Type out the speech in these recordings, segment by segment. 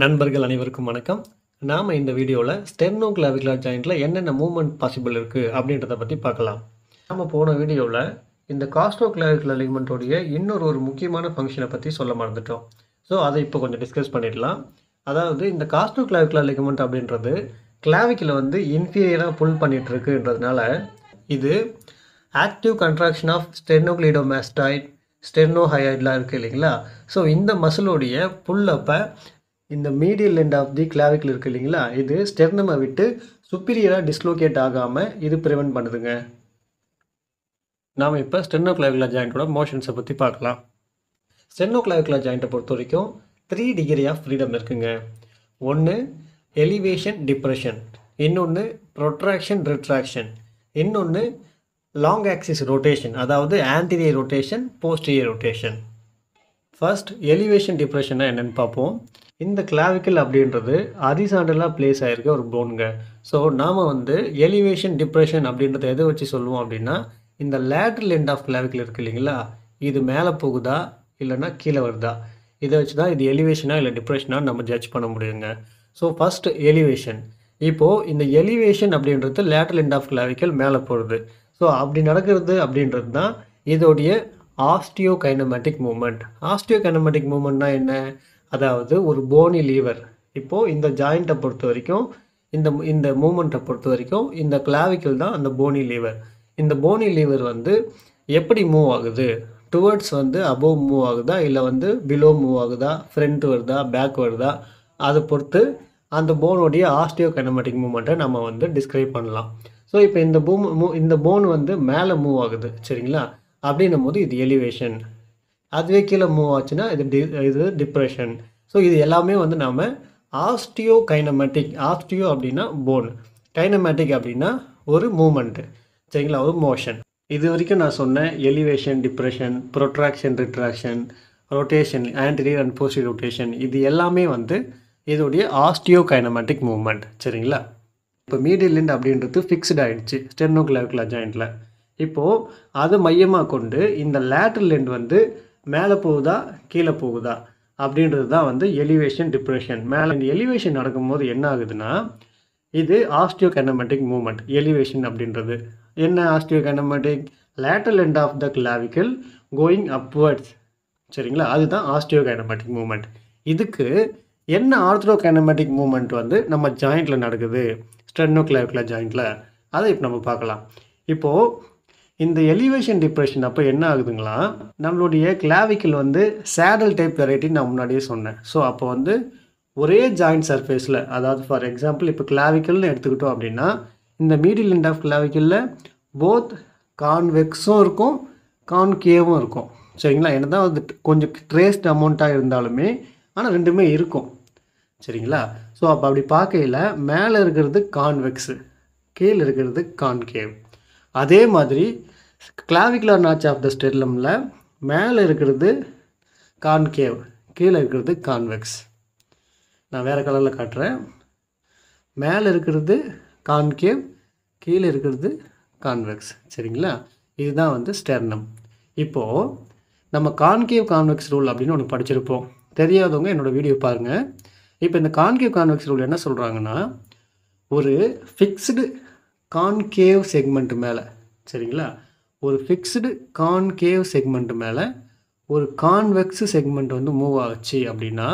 நண்பர்கள் அனைவருக்கும் வணக்கம் நாம் இந்த வீடியோவில் ஸ்டெர்னோ கிளாவிகுலர் ஜாயிண்ட்டில் என்னென்ன மூவ்மெண்ட் பாசிபிள் இருக்குது அப்படின்றத பற்றி பார்க்கலாம் நாம் போன வீடியோவில் இந்த காஸ்டோ கிளாவிகுலர் லிக்மெண்ட்டோடைய இன்னொரு ஒரு முக்கியமான ஃபங்க்ஷனை பற்றி சொல்ல மறந்துட்டோம் ஸோ அதை இப்போ கொஞ்சம் டிஸ்கஸ் பண்ணிடலாம் அதாவது இந்த காஸ்டோ கிளாவிகுலர் லிக்மெண்ட் அப்படின்றது கிளாவிக்கில் வந்து இன்ஃபீரியராக புல் பண்ணிகிட்டு இருக்குன்றதுனால இது active contraction of sternocleidomastoid sterno இருக்குது இல்லைங்களா ஸோ இந்த மசிலோடைய புல்லப்போ இந்த மீடியல் எண்ட் ஆஃப் தி கிளாவிக்கில் இருக்குது இல்லைங்களா இது ஸ்டெர்னமை விட்டு சுப்பீரியராக டிஸ்லோகேட் ஆகாமல் இது ப்ரிவெண்ட் பண்ணுதுங்க நாம் இப்போ ஸ்டெர்னோ கிளாவிக்லா ஜாயிண்ட்டோட மோஷன்ஸை பற்றி பார்க்கலாம் ஸ்டெர்னோ கிளாவிக்லா ஜாயிண்ட்டை பொறுத்த வரைக்கும் த்ரீ டிகிரி ஆஃப் ஃப்ரீடம் இருக்குங்க ஒன்று எலிவேஷன் டிப்ரெஷன் இன்னொன்று ப்ரொட்ராக்ஷன் ரிட்ராக்ஷன் இன்னொன்று லாங் ஆக்சிஸ் ரொட்டேஷன் அதாவது anterior rotation posterior rotation first elevation டிப்ரெஷனாக என்னென்னு பார்ப்போம் இந்த கிளாவிக்கல் அப்படின்றது அரிசாண்டலாக பிளேஸ் ஆகிருக்க ஒரு போனுங்க ஸோ நாம் வந்து எலிவேஷன் டிப்ரெஷன் அப்படின்றத எதை வச்சு சொல்லுவோம் அப்படின்னா இந்த லேட்ரல் எண்ட் ஆஃப் கிளாவிக்கல் இருக்குது இல்லைங்களா இது மேலே போகுதா இல்லைன்னா கீழே வருதா இதை வச்சு தான் இது எலிவேஷனாக இல்லை டிப்ரெஷனாக நம்ம ஜட்ஜ் பண்ண முடியுங்க ஸோ ஃபஸ்ட் எலிவேஷன் இப்போது இந்த எலிவேஷன் அப்படின்றது லேட்ரல் எண்ட் ஆஃப் கிளாவிக்கல் மேலே போகிறது ஸோ அப்படி நடக்கிறது அப்படின்றது தான் இதோடைய osteokinematic movement osteokinematic மூமெண்ட்னா என்ன அதாவது ஒரு போனி லீவர் இப்போது இந்த ஜாயிண்ட்டை பொறுத்த வரைக்கும் இந்த இந்த மூமெண்ட்டை பொறுத்த வரைக்கும் இந்த கிளாவிக்கல் தான் அந்த போனி லீவர் இந்த போனி லீவர் வந்து எப்படி மூவ் ஆகுது டுவர்ட்ஸ் வந்து அபோவ் மூவ் ஆகுதா இல்லை வந்து பிலோ மூவ் ஆகுதா ஃப்ரண்ட் வருதா பேக் வருதா அதை பொறுத்து அந்த போனுடைய ஆஸ்டியோ கனமெட்டிக் மூமெண்ட்டை நம்ம வந்து டிஸ்கிரைப் பண்ணலாம் ஸோ இப்போ இந்த மூ இந்த போன் வந்து மேலே மூவ் ஆகுது சரிங்களா அப்படின்னும் போது இது எலிவேஷன் அதுவே கீழே மூவ் ஆச்சுன்னா இது டி இது டிப்ரெஷன் ஸோ இது எல்லாமே வந்து நாம் ஆஸ்டியோ கைனமேட்டிக் ஆஸ்டியோ அப்படின்னா போன் கைனமேட்டிக் அப்படின்னா ஒரு மூமெண்ட்டு சரிங்களா ஒரு மோஷன் இது வரைக்கும் நான் சொன்னேன் elevation depression protraction retraction rotation anterior and posterior rotation இது எல்லாமே வந்து இதோடைய ஆஸ்டியோ கைனமேட்டிக் மூமெண்ட் சரிங்களா இப்போ மீடியல் லிண்ட் அப்படின்றது ஃபிக்ஸ்டு ஆகிடுச்சு ஸ்டெர்னோ கிளாவிகுலா ஜாயிண்டில் இப்போது அதை மையமாக கொண்டு இந்த லேட்டர் லெண்ட் வந்து மேலே போகுதா கீழே போகுதா அப்படின்றது தான் வந்து எலிவேஷன் டிப்ரெஷன் மேலே இந்த எலிவேஷன் நடக்கும்போது என்ன ஆகுதுன்னா இது ஆஸ்டியோ கனமெட்டிக் மூமெண்ட் எலிவேஷன் அப்படின்றது என்ன osteokinematic lateral end of the clavicle going upwards சரிங்களா அதுதான் ஆஸ்டியோ கனமெட்டிக் மூமெண்ட் இதுக்கு என்ன ஆர்த்ரோ கனமெட்டிக் மூமெண்ட் வந்து நம்ம ஜாயிண்டில் நடக்குது ஸ்டென்னோ கிளாவிக்கில் ஜாயிண்டில் அதை இப்போ நம்ம பார்க்கலாம் இப்போது இந்த எலிவேஷன் டிப்ரெஷன் அப்போ என்ன ஆகுதுங்களா நம்மளுடைய கிளாவிக்கல் வந்து சேடல் டைப் வெரைட்டின்னு நான் முன்னாடியே சொன்னேன் ஸோ அப்போ வந்து ஒரே ஜாயிண்ட் சர்ஃபேஸில் அதாவது ஃபார் எக்ஸாம்பிள் இப்போ கிளாவிக்கல்னு எடுத்துக்கிட்டோம் அப்படின்னா இந்த மீடியல் இண்ட் ஆஃப் கிளாவிக்கலில் போத் கான்வெக்ஸும் இருக்கும் கான்கேவும் இருக்கும் சரிங்களா என்ன தான் வந்து கொஞ்சம் ட்ரேஸ்ட் அமௌண்ட்டாக இருந்தாலுமே ஆனால் ரெண்டுமே இருக்கும் சரிங்களா ஸோ அப்போ அப்படி பார்க்கையில் மேலே இருக்கிறது கான்வெக்ஸு கீழே இருக்கிறது கான்கேவ் அதே மாதிரி கிளாவிகுலர் நாச் ஆஃப் த ஸ்டெர்லமில் மேலே இருக்கிறது கான்கேவ் கீழே இருக்கிறது கான்வெக்ஸ் நான் வேறு கலரில் காட்டுறேன் மேலே இருக்கிறது கான்கேவ் கீழே இருக்கிறது கான்வெக்ஸ் சரிங்களா இதுதான் வந்து ஸ்டெர்னம் இப்போது நம்ம கான்கேவ் கான்வெக்ஸ் ரூல் அப்படின்னு ஒன்று படிச்சிருப்போம் தெரியாதவங்க என்னோடய வீடியோ பாருங்கள் இப்போ இந்த கான்கேவ் கான்வெக்ஸ் ரூல் என்ன சொல்கிறாங்கன்னா ஒரு ஃபிக்ஸ்டு கான்கேவ் செக்மெண்ட் மேலே சரிங்களா ஒரு ஃபிக்ஸ்டு கான்கேவ் செக்மெண்ட் மேலே ஒரு கான்வெக்ஸ் செக்மெண்ட் வந்து மூவ் ஆச்சு அப்படின்னா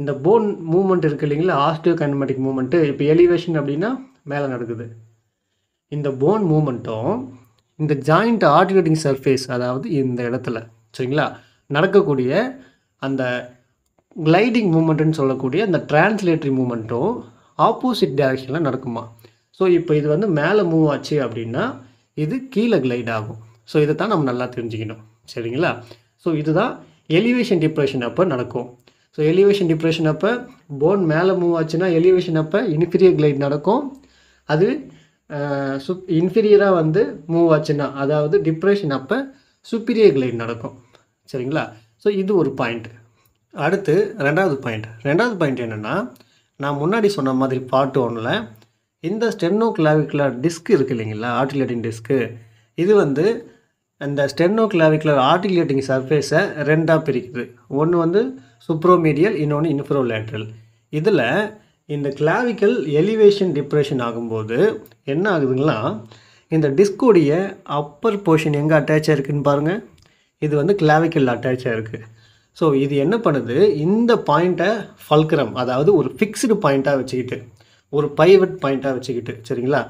இந்த போன் மூமெண்ட் இருக்குது இல்லைங்களா ஆஸ்டியோ கைனமெட்டிக் மூமெண்ட்டு இப்போ எலிவேஷன் அப்படின்னா மேலே நடக்குது இந்த போன் மூமெண்ட்டும் இந்த ஜாயிண்ட் ஆர்டிகேட்டிங் சர்ஃபேஸ் அதாவது இந்த இடத்துல சரிங்களா நடக்கக்கூடிய அந்த கிளைடிங் மூமெண்ட்டுன்னு சொல்லக்கூடிய அந்த டிரான்ஸ்லேட்டரி மூமெண்ட்டும் ஆப்போசிட் டைரக்ஷனில் நடக்குமா ஸோ இப்போ இது வந்து மேலே மூவ் ஆச்சு அப்படின்னா இது கீழே கிளைட் ஆகும் ஸோ இதை தான் நம்ம நல்லா தெரிஞ்சுக்கணும் சரிங்களா ஸோ இதுதான் எலிவேஷன் டிப்ரெஷன் அப்போ நடக்கும் ஸோ எலிவேஷன் டிப்ரெஷன் அப்போ போன் மேலே மூவ் ஆச்சுன்னா எலிவேஷன் அப்போ இன்ஃபீரியர் கிளைட் நடக்கும் அது சு இன்ஃபீரியராக வந்து மூவ் ஆச்சுன்னா அதாவது டிப்ரெஷன் அப்போ சுப்பீரியர் கிளைட் நடக்கும் சரிங்களா ஸோ இது ஒரு பாயிண்ட் அடுத்து ரெண்டாவது பாயிண்ட் ரெண்டாவது பாயிண்ட் என்னென்னா நான் முன்னாடி சொன்ன மாதிரி பாட்டு ஒன்றில் இந்த ஸ்டென்னோ கிளாவிகுலர் டிஸ்க் இருக்குது இல்லைங்களா ஆர்டிலேட்டிங் டிஸ்க்கு இது வந்து அந்த ஸ்டென்னோ கிளாவிகுலர் ஆர்டிலேட்டிங் சர்ஃபேஸை ரெண்டாக பிரிக்குது ஒன்று வந்து சுப்ரோமீடியல் இன்னொன்று இன்ஃப்ரோலேட்ரல் இதில் இந்த கிளாவிக்கல் எலிவேஷன் டிப்ரெஷன் ஆகும்போது என்ன ஆகுதுங்களா இந்த டிஸ்கோடைய அப்பர் போர்ஷன் எங்கே அட்டாச் ஆகிருக்குன்னு பாருங்கள் இது வந்து கிளாவிக்கல் அட்டாச் ஆகிருக்கு ஸோ இது என்ன பண்ணுது இந்த பாயிண்ட்டை ஃபல்க்ரம் அதாவது ஒரு ஃபிக்ஸ்டு பாயிண்ட்டாக வச்சுக்கிட்டு ஒரு பைவட் பாயிண்ட்டாக வச்சுக்கிட்டு சரிங்களா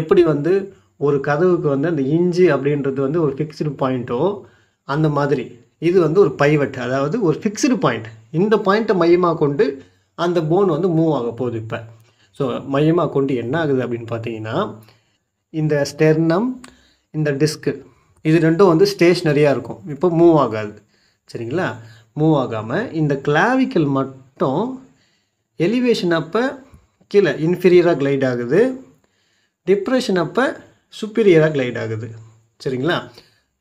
எப்படி வந்து ஒரு கதவுக்கு வந்து அந்த இஞ்சி அப்படின்றது வந்து ஒரு ஃபிக்ஸ்டு பாயிண்ட்டோ அந்த மாதிரி இது வந்து ஒரு பைவட் அதாவது ஒரு ஃபிக்ஸ்டு பாயிண்ட் இந்த பாயிண்ட்டை மையமாக கொண்டு அந்த போன் வந்து மூவ் ஆக போகுது இப்போ ஸோ மையமாக கொண்டு என்ன ஆகுது அப்படின்னு பார்த்தீங்கன்னா இந்த ஸ்டெர்னம் இந்த டிஸ்க்கு இது ரெண்டும் வந்து ஸ்டேஷ்னரியாக இருக்கும் இப்போ மூவ் ஆகாது சரிங்களா மூவ் ஆகாமல் இந்த கிளாவிக்கல் மட்டும் எலிவேஷன் அப்போ கீழே இன்ஃபீரியராக கிளைட் ஆகுது டிப்ரெஷன் அப்போ சுப்பீரியராக கிளைட் ஆகுது சரிங்களா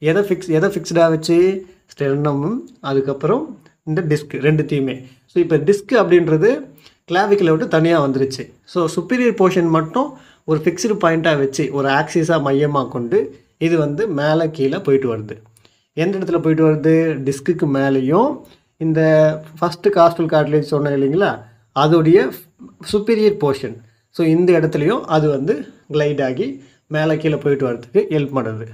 எதை ஃபிக்ஸ் எதை ஃபிக்ஸ்டாக வச்சு ஸ்டெனமும் அதுக்கப்புறம் இந்த டிஸ்க் ரெண்டுத்தையுமே ஸோ இப்போ டிஸ்க் அப்படின்றது கிளாவிக்கில் விட்டு தனியாக வந்துருச்சு ஸோ சுப்பீரியர் போர்ஷன் மட்டும் ஒரு ஃபிக்ஸ்டு பாயிண்ட்டாக வச்சு ஒரு ஆக்சிஸாக மையமாக கொண்டு இது வந்து மேலே கீழே போயிட்டு வருது எந்த இடத்துல போயிட்டு வருது டிஸ்க்குக்கு மேலேயும் இந்த ஃபஸ்ட்டு காஸ்டல் கார்ட்லேஜ் சொன்னேன் இல்லைங்களா அதோடைய சுப்பீரியர் போர்ஷன் ஸோ இந்த இடத்துலையும் அது வந்து கிளைட் ஆகி மேலே கீழே போயிட்டு வர்றதுக்கு ஹெல்ப் பண்ணுறது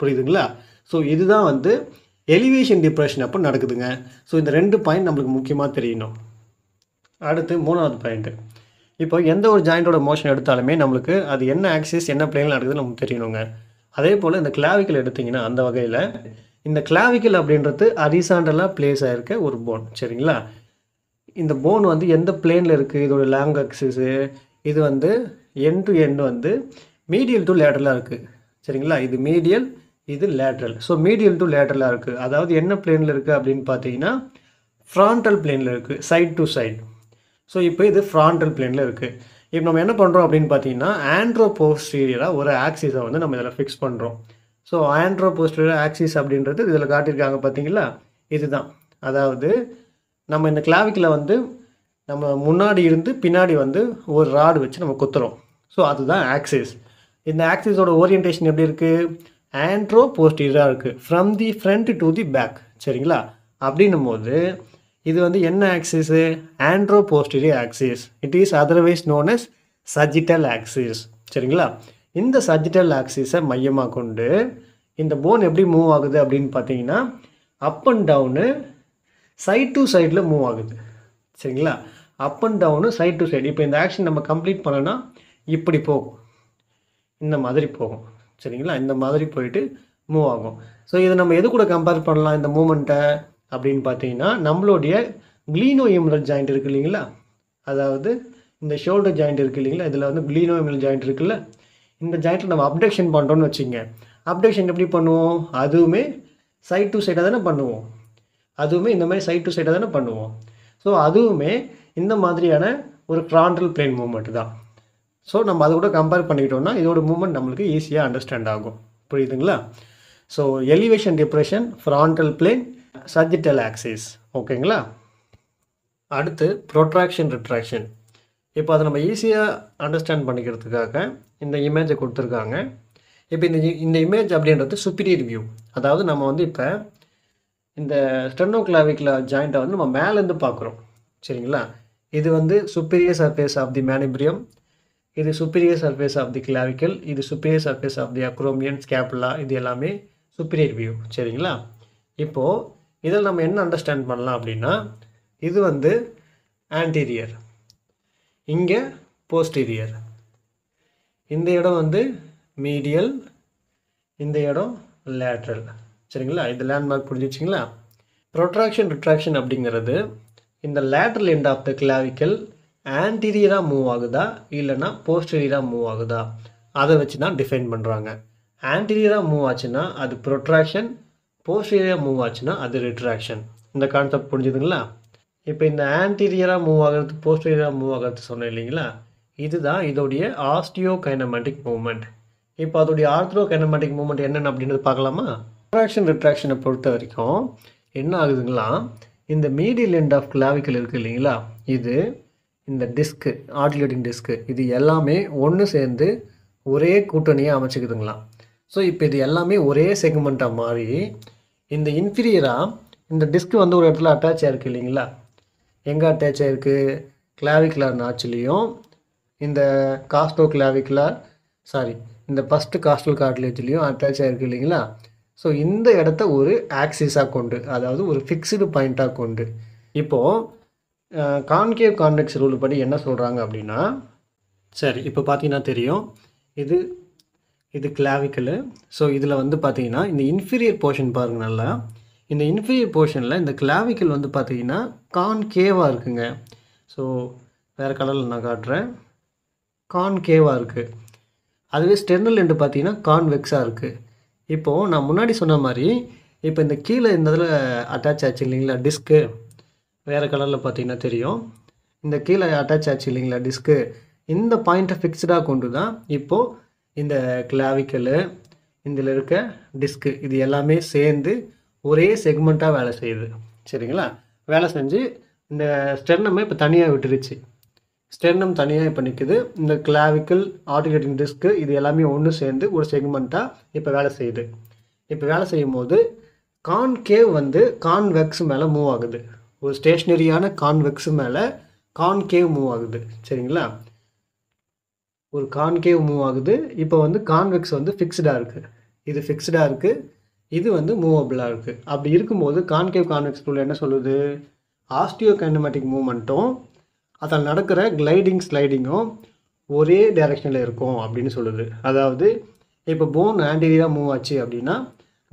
புரியுதுங்களா ஸோ இதுதான் வந்து எலிவேஷன் டிப்ரெஷன் அப்போ நடக்குதுங்க ஸோ இந்த ரெண்டு பாயிண்ட் நம்மளுக்கு முக்கியமாக தெரியணும் அடுத்து மூணாவது பாயிண்ட்டு இப்போ எந்த ஒரு ஜாயிண்டோட மோஷன் எடுத்தாலுமே நம்மளுக்கு அது என்ன ஆக்சிஸ் என்ன பிளேனில் நடக்குதுன்னு நமக்கு தெரியணுங்க அதே போல் இந்த கிளாவிக்கல் எடுத்திங்கன்னா அந்த வகையில் இந்த கிளாவிக்கல் அப்படின்றது அரிசாண்டலாக பிளேஸ் ஆகிருக்க ஒரு போன் சரிங்களா இந்த போன் வந்து எந்த பிளேனில் இருக்குது இதோட லாங் அக்சஸு இது வந்து என் டு என் வந்து மீடியல் டு லேட்ரலாக இருக்குது சரிங்களா இது மீடியல் இது லேட்ரல் ஸோ மீடியல் டு லேட்ரலாக இருக்குது அதாவது என்ன பிளேனில் இருக்குது அப்படின்னு பார்த்தீங்கன்னா ஃப்ரான்டல் பிளேனில் இருக்குது சைட் டு சைட் ஸோ இப்போ இது ஃப்ரான்டல் பிளேனில் இருக்குது இப்போ நம்ம என்ன பண்ணுறோம் அப்படின்னு பார்த்தீங்கன்னா ஆண்ட்ரோ போஸ்டீரியராக ஒரு ஆக்சிஸை வந்து நம்ம இதில் ஃபிக்ஸ் பண்ணுறோம் ஸோ ஆண்ட்ரோ போஸ்டீரியர் ஆக்சிஸ் அப்படின்றது இதில் காட்டியிருக்காங்க பார்த்தீங்களா இதுதான் அதாவது நம்ம இந்த கிளாவிக்கில் வந்து நம்ம முன்னாடி இருந்து பின்னாடி வந்து ஒரு ராடு வச்சு நம்ம குத்துறோம் ஸோ அதுதான் ஆக்சிஸ் இந்த ஆக்சிஸோட ஓரியன்டேஷன் எப்படி இருக்குது ஆண்ட்ரோ போஸ்டீராக இருக்குது from the front to the back சரிங்களா அப்படின்னும் போது இது வந்து என்ன axis anteroposterior axis it is otherwise known as sagittal axis சரிங்களா இந்த சஜிட்டல் ஆக்சிஸை மையமாக கொண்டு இந்த போன் எப்படி மூவ் ஆகுது அப்படின்னு பார்த்தீங்கன்னா up and down side to சைடில் மூவ் ஆகுது சரிங்களா up and down side to side இப்போ இந்த ஆக்ஷன் நம்ம கம்ப்ளீட் பண்ணோன்னா இப்படி போகும் இந்த மாதிரி போகும் சரிங்களா இந்த மாதிரி போயிட்டு மூவ் ஆகும் ஸோ இதை நம்ம எது கூட கம்பேர் பண்ணலாம் இந்த மூமெண்ட்டை அப்படின்னு பார்த்தீங்கன்னா நம்மளுடைய க்ளீனோ இம்ரல் ஜாயிண்ட் இருக்குது இல்லைங்களா அதாவது இந்த ஷோல்டர் ஜாயிண்ட் இருக்குது இல்லைங்களா இதில் வந்து க்ளீனோ இம்ரல் ஜாயிண்ட் இருக்குல்ல இந்த ஜாயிண்ட்டில் நம்ம அப்டேஷன் பண்ணுறோன்னு வச்சுங்க அப்டேஷன் எப்படி பண்ணுவோம் அதுவுமே சைட் டு சைடாக தானே பண்ணுவோம் அதுவுமே இந்த மாதிரி சைட் டு சைடாக தானே பண்ணுவோம் ஸோ அதுவுமே இந்த மாதிரியான ஒரு ட்ராண்டல் பிளேன் மூமெண்ட்டு தான் ஸோ நம்ம அதை கூட கம்பேர் பண்ணிக்கிட்டோம்னா இதோட மூமெண்ட் நம்மளுக்கு ஈஸியாக அண்டர்ஸ்டாண்ட் ஆகும் புரியுதுங்களா so elevation depression frontal plane sagittal axis ஓகேங்களா அடுத்து ப்ரொட்ராக்ஷன் ரிட்ராக்ஷன் இப்போ அதை நம்ம ஈஸியாக அண்டர்ஸ்டாண்ட் பண்ணிக்கிறதுக்காக இந்த இமேஜை கொடுத்துருக்காங்க இப்போ இந்த இந்த இமேஜ் அப்படின்றது சுப்பீரியர் வியூ அதாவது நம்ம வந்து இப்போ இந்த ஸ்டெனோ கிளாவிக்குலா ஜாயிண்ட்டை வந்து நம்ம மேலேருந்து பார்க்குறோம் சரிங்களா இது வந்து superior surface of the manubrium இது superior surface of the clavicle இது superior surface of the acromion scapula இது எல்லாமே சுப்பீரியர் வியூ சரிங்களா இப்போது இதில் நம்ம என்ன அண்டர்ஸ்டாண்ட் பண்ணலாம் அப்படின்னா இது வந்து ஆன்டீரியர் இங்கே போஸ்டீரியர் இந்த இடம் வந்து மீடியல் இந்த இடம் லேட்ரல் சரிங்களா இந்த லேண்ட்மார்க் புரிஞ்சிச்சிங்களா ப்ரொட்ராக்ஷன் ரிட்ராக்ஷன் அப்படிங்கிறது இந்த lateral end of the clavicle ஆன்டீரியராக மூவ் ஆகுதா இல்லைனா போஸ்டீரியராக மூவ் ஆகுதா அதை வச்சு தான் டிஃபைன் பண்ணுறாங்க ஆன்டீரியராக மூவ் ஆச்சுன்னா அது ப்ரொட்ராக்ஷன் போஸ்டீரியராக மூவ் ஆச்சுன்னா அது ரிட்ராக்ஷன் இந்த கான்செப்ட் புரிஞ்சுதுங்களா இப்போ இந்த ஆன்டீரியராக மூவ் ஆகிறது போஸ்டீரியராக மூவ் ஆகிறது சொன்னேன் இல்லைங்களா இதுதான் இதோடைய ஆஸ்டியோ கைனமேட்டிக் மூவ்மெண்ட் இப்போ அதோடைய ஆர்த்ரோ கைனமேட்டிக் மூவ்மெண்ட் என்னென்னு அப்படின்றது பார்க்கலாமா ரிட்ராக்ஷன் ரிட்ராக்ஷனை பொறுத்த வரைக்கும் என்ன ஆகுதுங்களா இந்த மீடியல் எண்ட் ஆஃப் கிளாவிக்கல் இருக்குது இல்லைங்களா இது இந்த டிஸ்க்கு ஆர்டிலேட்டிங் டிஸ்க்கு இது எல்லாமே ஒன்று சேர்ந்து ஒரே கூட்டணியாக அமைச்சிக்குதுங்களா ஸோ இப்போ இது எல்லாமே ஒரே செக்மெண்ட்டாக மாறி இந்த இன்ஃபீரியராக இந்த டிஸ்க் வந்து ஒரு இடத்துல அட்டாச் ஆகிருக்கு இல்லைங்களா எங்கே அட்டாச் ஆகிருக்கு கிளாவிக்குலர் நாச்சுலேயும் இந்த காஸ்டோ கிளாவிக்குலர் சாரி இந்த ஃபஸ்ட்டு காஸ்டல் கார்ட்லேஜ்லேயும் அட்டாச் ஆகிருக்கு இல்லைங்களா ஸோ இந்த இடத்த ஒரு ஆக்சிஸாக கொண்டு அதாவது ஒரு ஃபிக்ஸ்டு பாயிண்ட்டாக கொண்டு இப்போது கான்கேவ் கான்வெக்ஸ் ரூல் படி என்ன சொல்கிறாங்க அப்படின்னா சரி இப்போ பார்த்தீங்கன்னா தெரியும் இது இது கிளாவிக்கலு ஸோ இதில் வந்து பார்த்தீங்கன்னா இந்த இன்ஃபீரியர் போர்ஷன் பாருங்க நல்லா இந்த இன்ஃபீரியர் போர்ஷனில் இந்த கிளாவிக்கல் வந்து பார்த்தீங்கன்னா கான்கேவாக இருக்குங்க ஸோ வேறு கலரில் நான் காட்டுறேன் கான்கேவாக இருக்குது அதுவே ஸ்டெர்னல் என்று பார்த்தீங்கன்னா கான்வெக்ஸாக இருக்குது இப்போது நான் முன்னாடி சொன்ன மாதிரி இப்போ இந்த கீழே இந்த இதில் அட்டாச் ஆச்சு இல்லைங்களா டிஸ்க்கு வேறு கலரில் பார்த்தீங்கன்னா தெரியும் இந்த கீழே அட்டாச் ஆச்சு இல்லைங்களா டிஸ்க்கு இந்த பாயிண்ட்டை ஃபிக்ஸ்டாக கொண்டு தான் இப்போது இந்த கிளாவிக்கல் இதில் இருக்க டிஸ்க்கு இது எல்லாமே சேர்ந்து ஒரே செக்மெண்ட்டாக வேலை செய்யுது சரிங்களா வேலை செஞ்சு இந்த ஸ்டெர்னமே இப்போ தனியாக விட்டுருச்சு ஸ்டெர்னம் தனியாக இப்போ நிற்குது இந்த கிளாவிக்கல் ஆர்டிகேட்டிங் டிஸ்க்கு இது எல்லாமே ஒன்று சேர்ந்து ஒரு செக்மெண்ட்டாக இப்போ வேலை செய்யுது இப்போ வேலை செய்யும் போது கான்கேவ் வந்து கான்வெக்ஸ் மேலே மூவ் ஆகுது ஒரு ஸ்டேஷ்னரியான கான்வெக்ஸ் மேலே கான்கேவ் மூவ் ஆகுது சரிங்களா ஒரு கான்கேவ் மூவ் ஆகுது இப்போ வந்து கான்வெக்ஸ் வந்து ஃபிக்ஸ்டாக இருக்குது இது ஃபிக்ஸ்டாக இருக்குது இது வந்து மூவபிளாக இருக்குது அப்படி இருக்கும்போது கான்கேவ் கான்வெக்ஸ் ரூல் என்ன சொல்லுது ஆஸ்டியோ கைனமேட்டிக் மூமெண்ட்டும் அதில் நடக்கிற கிளைடிங் ஸ்லைடிங்கும் ஒரே டைரெக்ஷனில் இருக்கும் அப்படின்னு சொல்லுது அதாவது இப்போ போன் ஆன்டீரியராக மூவ் ஆச்சு அப்படின்னா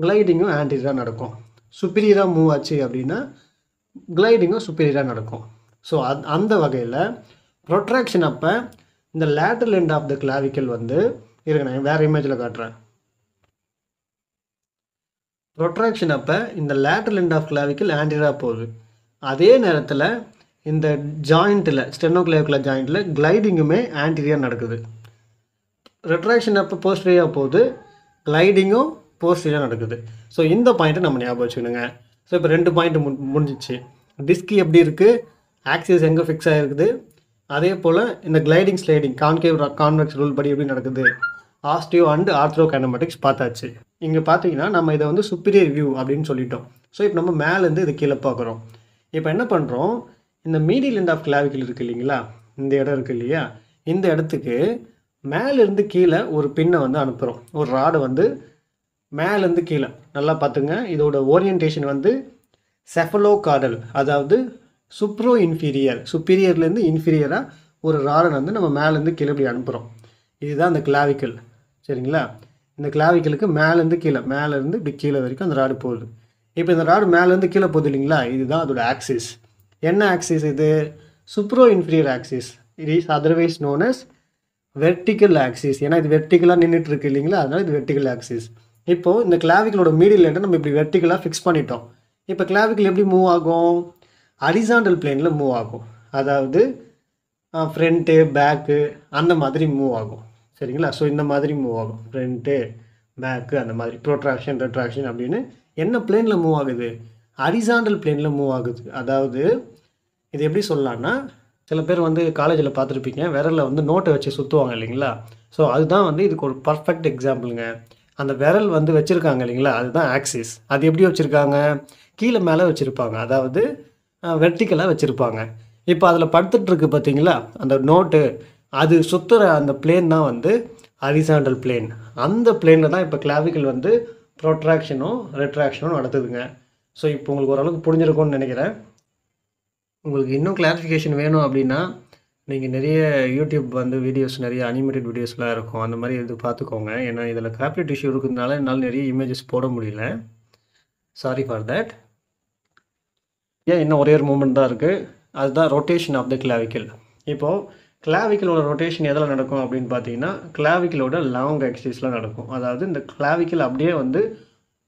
கிளைடிங்கும் ஆன்டீரியராக நடக்கும் சுப்பீரியராக மூவ் ஆச்சு அப்படின்னா கிளைடிங்கும் சுப்பீரியராக நடக்கும் ஸோ அந் அந்த வகையில் ப்ரொட்ராக்ஷன் அப்போ இந்த lateral end of the clavicle வந்து இருக்கு நான் வேறு இமேஜில் காட்டுறேன் ப்ரொட்ராக்ஷன் அப்போ இந்த லேட்டர் எண்ட் ஆஃப் கிளாவிக்கல் ஆன்டீரியராக போகுது அதே நேரத்தில் இந்த ஜாயிண்ட்டில் ஸ்டெனோக்ளேவுக்குள்ள ஜாயிண்ட்டில் கிளைடிங்குமே ஆன்டீரியர் நடக்குது ரெட்ராக்ஷன் அப்போ போஸ்டீரியாக போகுது கிளைடிங்கும் போஸ்டீரியாக நடக்குது ஸோ இந்த பாயிண்ட்டை நம்ம ஞாபகம் வச்சுக்கணுங்க ஸோ இப்போ ரெண்டு பாயிண்ட் மு முடிஞ்சிச்சு டிஸ்கி எப்படி இருக்குது ஆக்சிஸ் எங்கே ஃபிக்ஸ் ஆகிருக்குது அதே போல் இந்த gliding sliding concave convex rule படி எப்படி நடக்குது ஆஸ்டியோ அண்ட் ஆர்த்ரோ கைனமெட்டிக்ஸ் பார்த்தாச்சு இங்கே பார்த்தீங்கன்னா நம்ம இதை வந்து சுப்பீரியர் வியூ அப்படின்னு சொல்லிட்டோம் ஸோ இப்போ நம்ம மேலேருந்து இதை கீழே பார்க்குறோம் இப்போ என்ன பண்ணுறோம் இந்த மீடியல் எண்ட் ஆஃப் கிளாவிக்கல் இருக்குது இல்லைங்களா இந்த இடம் இருக்கு இல்லையா இந்த இடத்துக்கு மேலேருந்து கீழே ஒரு பின்னை வந்து அனுப்புகிறோம் ஒரு ராடு வந்து மேலேருந்து கீழே நல்லா பார்த்துங்க இதோட ஓரியன்டேஷன் வந்து செஃபலோ காடல் அதாவது சுப்ரோ இன்ஃபீரியர் சுப்பீரியர்லேருந்து இன்ஃபீரியராக ஒரு ராடை வந்து நம்ம மேலேருந்து கீழே இப்படி அனுப்புகிறோம் இதுதான் அந்த கிளாவிக்கல் சரிங்களா இந்த கிளாவிக்கலுக்கு மேலேருந்து கீழே மேலேருந்து இப்படி கீழே வரைக்கும் அந்த ராடு போகுது இப்போ இந்த ராடு மேலேருந்து கீழே போகுது இல்லைங்களா இதுதான் அதோட ஆக்சிஸ் என்ன ஆக்சிஸ் இது superoinferior axis it is otherwise known as vertical axis ஏன்னா இது வெர்டிக்கலாக நின்றுட்டு இருக்கு இல்லைங்களா அதனால் இது வெர்டிக்கல் ஆக்சிஸ் இப்போது இந்த கிளாவிகளோட மீடியில் நம்ம இப்படி வெர்டிக்கலாக ஃபிக்ஸ் பண்ணிட்டோம் இப்போ கிளாவிக்கல் எப்படி மூவ் ஆகும் அரிசாண்டல் பிளேனில் மூவ் ஆகும் அதாவது ஃப்ரண்ட்டு பேக்கு அந்த மாதிரி மூவ் ஆகும் சரிங்களா ஸோ இந்த மாதிரி மூவ் ஆகும் ஃப்ரண்ட்டு பேக்கு அந்த மாதிரி ப்ரோட்ராக்ஷன் ரெட்ராக்ஷன் அப்படின்னு என்ன பிளேனில் மூவ் ஆகுது ஹரிசாண்டல் பிளேனில் மூவ் ஆகுது அதாவது இது எப்படி சொல்லலான்னா சில பேர் வந்து காலேஜில் பார்த்துருப்பீங்க விரலில் வந்து நோட்டை வச்சு சுற்றுவாங்க இல்லைங்களா ஸோ அதுதான் வந்து இதுக்கு ஒரு பர்ஃபெக்ட் எக்ஸாம்பிளுங்க அந்த விரல் வந்து வச்சுருக்காங்க இல்லைங்களா அதுதான் ஆக்சிஸ் அது எப்படி வச்சுருக்காங்க கீழே மேலே வச்சுருப்பாங்க அதாவது வெர்டிக்கலாக வச்சுருப்பாங்க இப்போ அதில் படுத்துட்ருக்கு பார்த்தீங்களா அந்த நோட்டு அது சுற்றுற அந்த பிளேன் தான் வந்து ஹரிசாண்டல் பிளேன் அந்த பிளேனில் தான் இப்போ கிளாவிக்கல் வந்து ப்ரொட்ராக்ஷனும் ரெட்ராக்ஷனும் நடத்துதுங்க ஸோ இப்போ உங்களுக்கு ஓரளவுக்கு புரிஞ்சிருக்கும்னு நினைக்கிறேன் உங்களுக்கு இன்னும் கிளாரிஃபிகேஷன் வேணும் அப்படின்னா நீங்கள் நிறைய யூடியூப் வந்து வீடியோஸ் நிறைய அனிமேட்டட் வீடியோஸ்லாம் இருக்கும் அந்த மாதிரி இது பார்த்துக்கோங்க ஏன்னா இதில் காப்பிரைட் இஷ்யூ இருக்கிறதுனால என்னால் நிறைய இமேஜஸ் போட முடியல சாரி ஃபார் தேட் ஏன் இன்னும் ஒரே ஒரு மூமெண்ட் தான் இருக்குது அதுதான் ரொட்டேஷன் ஆஃப் த கிளாவிக்கல் இப்போது கிளாவிக்கலோட ரொட்டேஷன் எதில் நடக்கும் அப்படின்னு பார்த்தீங்கன்னா கிளாவிக்கலோட லாங் எக்ஸைஸ்லாம் நடக்கும் அதாவது இந்த கிளாவிக்கல் அப்படியே வந்து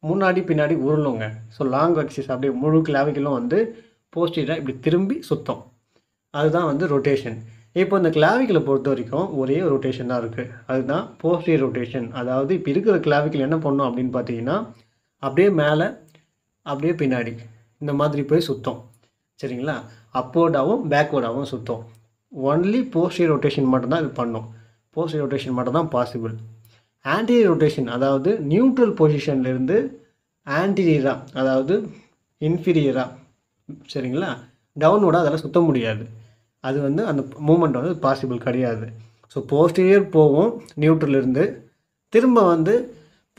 முன்னாடி பின்னாடி உருளுங்க ஸோ லாங் ஆக்சிஸ் அப்படியே முழு கிளாவிக்கலும் வந்து போஸ்டிட்டாக இப்படி திரும்பி சுத்தம் அதுதான் வந்து ரொட்டேஷன் இப்போ இந்த கிளாவிக்கலை பொறுத்த வரைக்கும் ஒரே ரொட்டேஷன் தான் இருக்குது அதுதான் போஸ்டியர் ரொட்டேஷன் அதாவது இப்போ இருக்கிற கிளாவிக்கல் என்ன பண்ணோம் அப்படின்னு பார்த்தீங்கன்னா அப்படியே மேலே அப்படியே பின்னாடி இந்த மாதிரி போய் சுத்தம் சரிங்களா அப்போர்டாகவும் பேக்வேர்டாகவும் சுத்தம் ஒன்லி போஸ்டியர் ரொட்டேஷன் மட்டும்தான் இது பண்ணும் போஸ்டியர் ரொட்டேஷன் மட்டும்தான் பாசிபிள் ஆன்டி ரொட்டேஷன் அதாவது நியூட்ரல் பொசிஷன்லேருந்து ஆன்டீரியராக அதாவது இன்ஃபீரியராக சரிங்களா டவுன்வோட அதெல்லாம் சுத்த முடியாது அது வந்து அந்த மூமெண்ட் வந்து பாசிபிள் கிடையாது ஸோ போஸ்டீரியர் போகும் நியூட்ரலிருந்து திரும்ப வந்து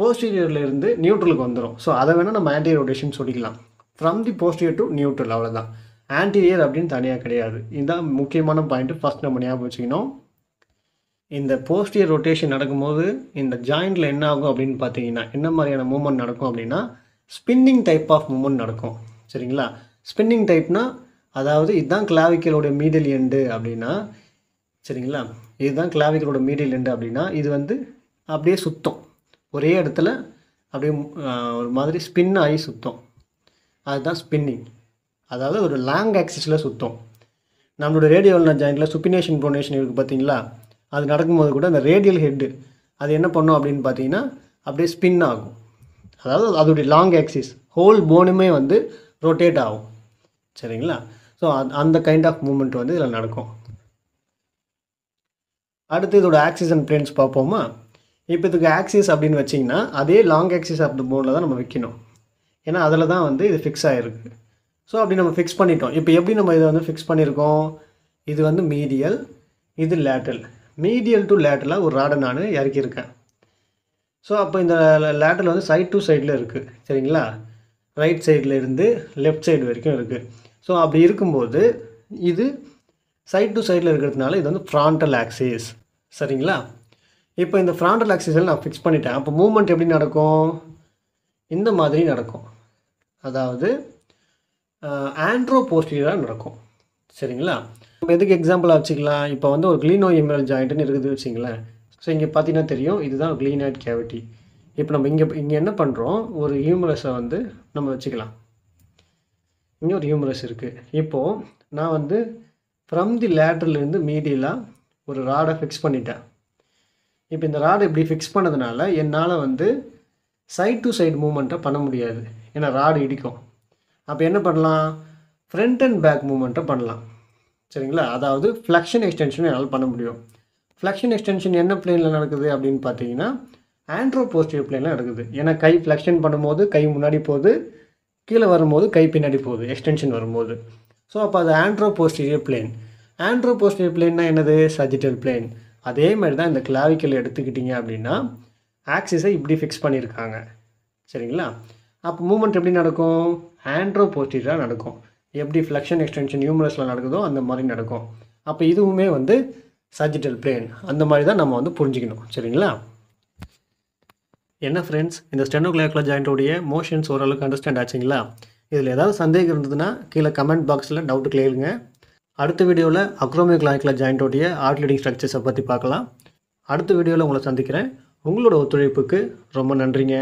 போஸ்டீரியர்லேருந்து நியூட்ரலுக்கு வந்துடும் ஸோ அதை வேணால் நம்ம ஆன்டீரியர் ரொட்டேஷன் சொல்லிக்கலாம் from the posterior to neutral அவ்வளோதான் ஆன்டீரியர் அப்படின்னு தனியாக கிடையாது இதுதான் முக்கியமான பாயிண்ட்டு ஃபஸ்ட் நம்ம ஞாபகம் வச்சுக்கணும் இந்த போஸ்டியர் ரொட்டேஷன் நடக்கும்போது இந்த ஜாயிண்டில் என்ன ஆகும் அப்படின்னு பார்த்தீங்கன்னா என்ன மாதிரியான மூமெண்ட் நடக்கும் அப்படின்னா ஸ்பின்னிங் டைப் ஆஃப் மூமெண்ட் நடக்கும் சரிங்களா ஸ்பின்னிங் டைப்னால் அதாவது இதுதான் கிளாவிக்கலோட மீடில் எண்டு அப்படின்னா சரிங்களா இதுதான் கிளாவிக்கலோட மீடில் எண்டு அப்படின்னா இது வந்து அப்படியே சுத்தம் ஒரே இடத்துல அப்படியே ஒரு மாதிரி ஸ்பின் ஆகி சுத்தம் அதுதான் ஸ்பின்னிங் அதாவது ஒரு லாங் ஆக்சிஸில் சுத்தம் நம்மளோட ரேடியோவில் ஜாயிண்டில் சுப்பினேஷன் ப்ரொனேஷன் இருக்குது பார்த்தீங்களா அது நடக்கும்போது கூட அந்த ரேடியல் ஹெட்டு அது என்ன பண்ணும் அப்படின்னு பார்த்தீங்கன்னா அப்படியே ஸ்பின் ஆகும் அதாவது அதோடைய லாங் ஆக்சிஸ் ஹோல் போனுமே வந்து ரொட்டேட் ஆகும் சரிங்களா ஸோ அந்த கைண்ட் ஆஃப் மூமெண்ட் வந்து இதில் நடக்கும் அடுத்து இதோட ஆக்சிஸ் அண்ட் பிளேன்ஸ் பார்ப்போமா இப்போ இதுக்கு ஆக்சிஸ் அப்படின்னு வச்சிங்கன்னா அதே லாங் ஆக்சிஸ் ஆஃப் த போனில் தான் நம்ம வைக்கணும் ஏன்னா அதில் தான் வந்து இது ஃபிக்ஸ் ஆகிருக்கு ஸோ அப்படி நம்ம ஃபிக்ஸ் பண்ணிட்டோம் இப்போ எப்படி நம்ம இதை வந்து ஃபிக்ஸ் பண்ணியிருக்கோம் இது வந்து மீடியல் இது லேட்டல் மீடியல் டு லேட்டரில் ஒரு ராடை நான் இறக்கியிருக்கேன் ஸோ அப்போ இந்த லேட்டரில் வந்து சைட் டு சைடில் இருக்குது சரிங்களா ரைட் சைடில் இருந்து லெஃப்ட் சைடு வரைக்கும் இருக்குது ஸோ அப்படி இருக்கும்போது இது சைட் டு சைடில் இருக்கிறதுனால இது வந்து ஃப்ராண்டல் ஆக்சிஸ் சரிங்களா இப்போ இந்த ஃப்ராண்டல் ஆக்சிஸில் நான் ஃபிக்ஸ் பண்ணிட்டேன் அப்போ மூமெண்ட் எப்படி நடக்கும் இந்த மாதிரி நடக்கும் அதாவது ஆண்ட்ரோ போஸ்டியராக நடக்கும் சரிங்களா நம்ம எதுக்கு எக்ஸாம்பிளாக வச்சுக்கலாம் இப்போ வந்து ஒரு க்ளீனோ எம்எல் ஜாயிண்ட்டுன்னு இருக்குது வச்சிங்களேன் ஸோ இங்கே பார்த்தீங்கன்னா தெரியும் இதுதான் ஆட் கேவிட்டி இப்போ நம்ம இங்கே இங்கே என்ன பண்ணுறோம் ஒரு ஹியூமரஸை வந்து நம்ம வச்சுக்கலாம் இங்கே ஒரு ஹியூமரஸ் இருக்குது இப்போது நான் வந்து ஃப்ரம் தி லேட்டர்லேருந்து மீடியலாக ஒரு ராடை ஃபிக்ஸ் பண்ணிட்டேன் இப்போ இந்த ராடை இப்படி ஃபிக்ஸ் பண்ணதுனால என்னால் வந்து சைட் டு சைடு மூமெண்ட்டை பண்ண முடியாது ஏன்னா ராடு இடிக்கும் அப்போ என்ன பண்ணலாம் ஃப்ரண்ட் அண்ட் பேக் மூமெண்ட்டை பண்ணலாம் சரிங்களா அதாவது ஃப்ளக்ஷன் எக்ஸ்டென்ஷன் என்னால் பண்ண முடியும் ஃப்ளக்ஷன் எக்ஸ்டென்ஷன் என்ன பிளேனில் நடக்குது அப்படின்னு பார்த்தீங்கன்னா ஆண்ட்ரோ போஸ்டிவ் பிளேனில் நடக்குது ஏன்னா கை ஃப்ளக்ஷன் பண்ணும்போது கை முன்னாடி போகுது கீழே வரும்போது கை பின்னாடி போகுது எக்ஸ்டென்ஷன் வரும்போது ஸோ அப்போ அது anteroposterior plane anteroposterior பிளேன்னா என்னது சஜிட்டல் பிளேன் அதே மாதிரி தான் இந்த கிளாவிக்கல் எடுத்துக்கிட்டிங்க அப்படின்னா ஆக்சிஸை இப்படி ஃபிக்ஸ் பண்ணியிருக்காங்க சரிங்களா அப்போ மூமெண்ட் எப்படி நடக்கும் ஆண்ட்ரோ போஸ்டீரியராக நடக்கும் எப்படி ஃப்ளக்ஷன் எக்ஸ்டென்ஷன் நியூமரஸில் நடக்குதோ அந்த மாதிரி நடக்கும் அப்போ இதுவுமே வந்து சஜிட்டல் பிளேன் அந்த மாதிரி தான் நம்ம வந்து புரிஞ்சுக்கணும் சரிங்களா என்ன ஃப்ரெண்ட்ஸ் இந்த ஸ்டெனோகிளாக்ல ஜாயிண்ட்டோடைய மோஷன்ஸ் ஓரளவுக்கு அண்டர்ஸ்டாண்ட் ஆச்சுங்களா இதில் ஏதாவது சந்தேகம் இருந்ததுன்னா கீழே கமெண்ட் பாக்ஸில் டவுட்டு கிளியருங்க அடுத்த வீடியோவில் அக்ரோமியோகிளாக்கில் ஜாயிண்ட்டோடைய ஆர்ட் லீடிங் ஸ்ட்ரக்சர்ஸை பற்றி பார்க்கலாம் அடுத்த வீடியோவில் உங்களை சந்திக்கிறேன் உங்களோட ஒத்துழைப்புக்கு ரொம்ப நன்றிங்க